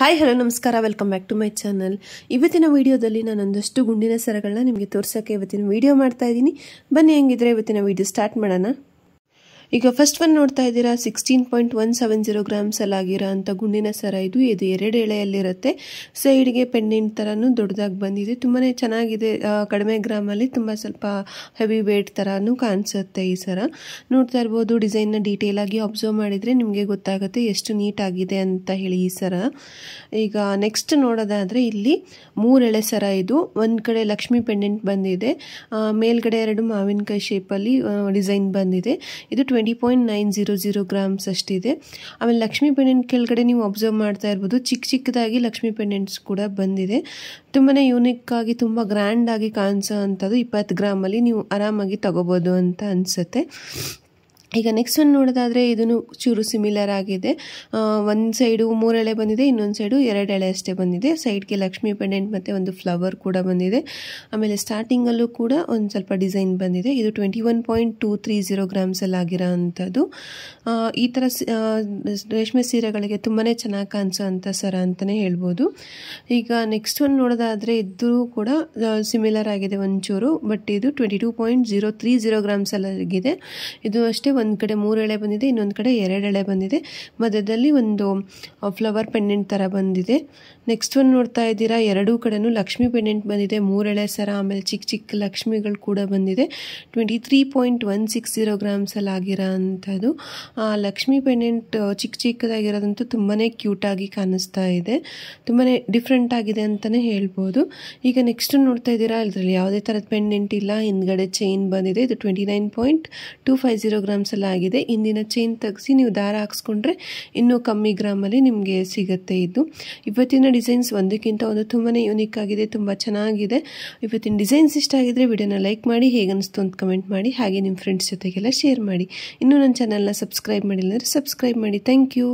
hi hello ನಮಸ್ಕಾರ welcome back to my channel ಇವತ್ತಿನ ವೀಡಿಯೋದಲ್ಲಿ ಒಂದಷ್ಟು ಗುಂಡಿನ ಸರಗಳನ್ನ ನಿಮಗೆ ತೋರ್ಸೋಕ್ಕೆ ಇವತ್ತಿನ ವೀಡಿಯೋ ಮಾಡ್ತಾ ಇದ್ದೀನಿ ಬನ್ನಿ ಹೆಂಗಿದ್ರೆ ಇವತ್ತಿನ ವೀಡಿಯೋ ಸ್ಟಾರ್ಟ್ ಮಾಡೋಣ ಈಗ ಫಸ್ಟ್ ಒನ್ ನೋಡ್ತಾ ಇದ್ದೀರಾ sixteen point one seven zero grams ಆಗಿರೋ ಅಂತ ಗುಂಡಿನ ಸರ ಇದು ಇದು ಎರಡು ಎಳೆಯಲ್ಲಿರುತ್ತೆ ಸೈಡ್ಗೆ ಪೆಂಡೆಂಟ್ ಥರನೂ ದೊಡ್ಡದಾಗಿ ಬಂದಿದೆ ತುಂಬಾ ಚೆನ್ನಾಗಿದೆ ಕಡಿಮೆ ಗ್ರಾಮಲ್ಲಿ ತುಂಬ ಸ್ವಲ್ಪ ಹೆವಿ ವೇಟ್ ತರಾನು ಕಾಣಿಸುತ್ತೆ ಈ ಸರ ನೋಡ್ತಾ ಇರ್ಬೋದು ನ ಡೀಟೇಲ್ ಆಗಿ ಅಬ್ಸರ್ವ್ ಮಾಡಿದರೆ ನಿಮಗೆ ಗೊತ್ತಾಗುತ್ತೆ ಎಷ್ಟು ನೀಟಾಗಿದೆ ಅಂತ ಹೇಳಿ ಈ ಸರ ಈಗ ನೆಕ್ಸ್ಟ್ ನೋಡೋದಾದರೆ ಇಲ್ಲಿ ಎಳೆ ಸರ ಇದು ಒಂದು ಕಡೆ ಲಕ್ಷ್ಮಿ ಪೆಂಡೆಂಟ್ ಬಂದಿದೆ ಮೇಲ್ಗಡೆ ಎರಡು ಮಾವಿನಕಾಯಿ ಶೇಪಲ್ಲಿ ಡಿಸೈನ್ ಬಂದಿದೆ ಇದು twenty point nine zero zero grams ಅಷ್ಟಿದೆ ಆಮೇಲೆ ಲಕ್ಷ್ಮೀ ಪೆಂಡೆಂಟ್ ಕೆಳಗಡೆ ನೀವು ಅಬ್ಸರ್ವ್ ಮಾಡ್ತಾ ಇರ್ಬೋದು ಚಿಕ್ಕ ಚಿಕ್ಕದಾಗಿ ಲಕ್ಷ್ಮೀ ಪೆಂಡೆಂಟ್ಸ್ ಕೂಡ ಬಂದಿದೆ ತುಂಬಾ ಯೂನಿಕ್ ಆಗಿ ತುಂಬ ಗ್ರ್ಯಾಂಡ್ ಆಗಿ ಕಾಣಿಸೋ ಅಂಥದ್ದು ಇಪ್ಪತ್ತು ಗ್ರಾಮಲ್ಲಿ ನೀವು ಆರಾಮಾಗಿ ತಗೋಬೋದು ಅಂತ ಅನಿಸುತ್ತೆ ಈಗ ನೆಕ್ಸ್ಟ್ ಒಂದು ನೋಡೋದಾದರೆ ಇದೂ ಚೂರು ಸಿಮಿಲರ್ ಆಗಿದೆ ಒಂದು ಸೈಡು ಮೂರು ಎಳೆ ಬಂದಿದೆ ಇನ್ನೊಂದು ಸೈಡು ಎರಡು ಎಳೆ ಅಷ್ಟೇ ಬಂದಿದೆ ಸೈಡ್ಗೆ ಲಕ್ಷ್ಮಿ ಪೆಂಡೆಂಟ್ ಮತ್ತು ಒಂದು ಫ್ಲವರ್ ಕೂಡ ಬಂದಿದೆ ಆಮೇಲೆ ಸ್ಟಾರ್ಟಿಂಗಲ್ಲೂ ಕೂಡ ಒಂದು ಸ್ವಲ್ಪ ಡಿಸೈನ್ ಬಂದಿದೆ ಇದು twenty one point two three zero ಗ್ರಾಮ್ಸಲ್ಲಿ ಆಗಿರೋ ಅಂಥದ್ದು ಈ ಥರ ರೇಷ್ಮೆ ಸೀರೆಗಳಿಗೆ ತುಂಬಾ ಚೆನ್ನಾಗಿ ಕಾಣಿಸೋ ಸರ ಅಂತಲೇ ಹೇಳ್ಬೋದು ಈಗ ನೆಕ್ಸ್ಟ್ ಒಂದು ನೋಡೋದಾದರೆ ಇದ್ದರೂ ಕೂಡ ಸಿಮಿಲರ್ ಆಗಿದೆ ಒಂಚೂರು ಬಟ್ ಇದು twenty two point zero three zero ಗ್ರಾಮ್ಸಲ್ಲಿ ಆಗಿದೆ ಇದು ಅಷ್ಟೇ ಒಂದು ಕಡೆ ಮೂರು ಎಳೆ ಬಂದಿದೆ ಇನ್ನೊಂದು ಕಡೆ ಎರಡು ಎಳೆ ಬಂದಿದೆ ಮಧ್ಯದಲ್ಲಿ ಒಂದು ಫ್ಲವರ್ ಪೆಂಡೆಂಟ್ ಥರ ಬಂದಿದೆ ನೆಕ್ಸ್ಟ್ ಒಂದು ನೋಡ್ತಾ ಇದ್ದೀರಾ ಎರಡೂ ಕಡೆನೂ ಲಕ್ಷ್ಮಿ ಪೆಂಡೆಂಟ್ ಬಂದಿದೆ ಎಳೆ ಸರ ಆಮೇಲೆ ಚಿಕ್ಕ ಚಿಕ್ಕ ಲಕ್ಷ್ಮಿಗಳು ಕೂಡ ಬಂದಿದೆ twenty three point one six zero ಗ್ರಾಮ್ಸಲ್ಲಿ ಆಗಿರೋ ಅಂಥದ್ದು ಲಕ್ಷ್ಮಿ ಪೆಂಡೆಂಟ್ ಚಿಕ್ಕ ಚಿಕ್ಕದಾಗಿರೋದಂತೂ ತುಂಬಾ ಕ್ಯೂಟಾಗಿ ಕಾಣಿಸ್ತಾ ಇದೆ ತುಂಬಾ ಡಿಫ್ರೆಂಟ್ ಆಗಿದೆ ಅಂತಲೇ ಹೇಳ್ಬೋದು ಈಗ ನೆಕ್ಸ್ಟ್ ನೋಡ್ತಾ ಇದ್ದೀರಾ ಇದರಲ್ಲಿ ಯಾವುದೇ ಥರದ ಪೆಂಡೆಂಟ್ ಇಲ್ಲ ಹಿಂದ್ಗಡೆ ಚೈನ್ ಬಂದಿದೆ ಇದು twenty nine point two five zero grams ಸಲಾಗಿದೆ ಇಂದಿನ ಚೈನ್ ತೆಗೆಸಿ ನೀವು ದಾರ ಹಾಕ್ಸ್ಕೊಂಡ್ರೆ ಇನ್ನೂ ಕಮ್ಮಿ ಗ್ರಾಮಲ್ಲಿ ನಿಮಗೆ ಸಿಗುತ್ತೆ ಇದು ಇವತ್ತಿನ ಡಿಸೈನ್ಸ್ ಒಂದಕ್ಕಿಂತ ಒಂದು ತುಂಬಾ ಯೂನಿಕ್ ಆಗಿದೆ ತುಂಬ ಚೆನ್ನಾಗಿದೆ ಇವತ್ತಿನ ಡಿಸೈನ್ಸ್ ಇಷ್ಟ ಆಗಿದ್ರೆ ವಿಡಿಯೋನ ಲೈಕ್ ಮಾಡಿ ಹೇಗೆ ಅಂತ ಕಮೆಂಟ್ ಮಾಡಿ ಹಾಗೆ ನಿಮ್ಮ ಫ್ರೆಂಡ್ಸ್ ಜೊತೆಗೆಲ್ಲ ಶೇರ್ ಮಾಡಿ ಇನ್ನೂ ನನ್ನ ಚಾನಲ್ನ ಸಬ್ಸ್ಕ್ರೈಬ್ ಮಾಡಿಲ್ಲ ಅಂದರೆ ಸಬ್ಸ್ಕ್ರೈಬ್ ಮಾಡಿ ಥ್ಯಾಂಕ್ ಯು